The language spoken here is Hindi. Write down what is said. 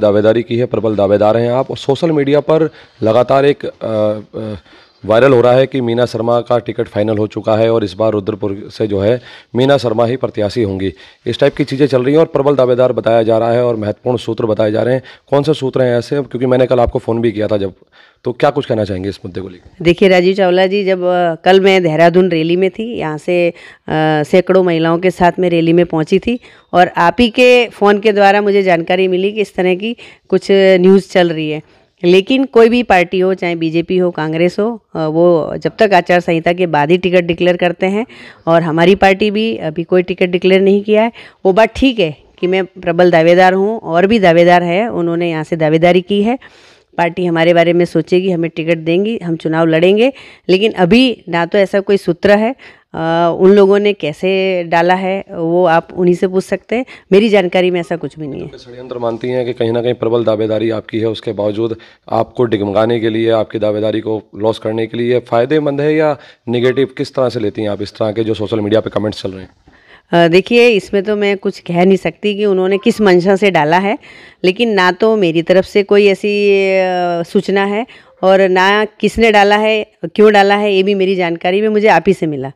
दावेदारी की है प्रबल दावेदार हैं आप और सोशल मीडिया पर लगातार एक वायरल हो रहा है कि मीना शर्मा का टिकट फाइनल हो चुका है और इस बार रुद्रपुर से जो है मीना शर्मा ही प्रत्याशी होंगी इस टाइप की चीज़ें चल रही हैं और प्रबल दावेदार बताया जा रहा है और महत्वपूर्ण सूत्र बताए जा रहे हैं कौन से सूत्र हैं ऐसे क्योंकि मैंने कल आपको फ़ोन भी किया था जब तो क्या कुछ कहना चाहेंगे इस मुद्दे को लेकर देखिए राजीव चावला जी जब कल मैं देहरादून रैली में थी यहाँ से सैकड़ों महिलाओं के साथ मैं रैली में पहुँची थी और आप ही के फ़ोन के द्वारा मुझे जानकारी मिली कि इस तरह की कुछ न्यूज़ चल रही है लेकिन कोई भी पार्टी हो चाहे बीजेपी हो कांग्रेस हो वो जब तक आचार संहिता के बाद ही टिकट डिक्लेयर करते हैं और हमारी पार्टी भी अभी कोई टिकट डिक्लेयर नहीं किया है वो बात ठीक है कि मैं प्रबल दावेदार हूँ और भी दावेदार है उन्होंने यहाँ से दावेदारी की है पार्टी हमारे बारे में सोचेगी हमें टिकट देंगी हम चुनाव लड़ेंगे लेकिन अभी ना तो ऐसा कोई सूत्र है आ, उन लोगों ने कैसे डाला है वो आप उन्हीं से पूछ सकते हैं मेरी जानकारी में ऐसा कुछ भी नहीं है तो षडयंत्र मानती हैं कि कहीं ना कहीं प्रबल दावेदारी आपकी है उसके बावजूद आपको डिगमगाने के लिए आपकी दावेदारी को लॉस करने के लिए फ़ायदेमंद है या निगेटिव किस तरह से लेती हैं आप इस तरह के जो सोशल मीडिया पर कमेंट्स चल रहे हैं देखिए इसमें तो मैं कुछ कह नहीं सकती कि उन्होंने किस मंशा से डाला है लेकिन ना तो मेरी तरफ से कोई ऐसी सूचना है और ना किसने डाला है क्यों डाला है ये भी मेरी जानकारी में मुझे आप ही से मिला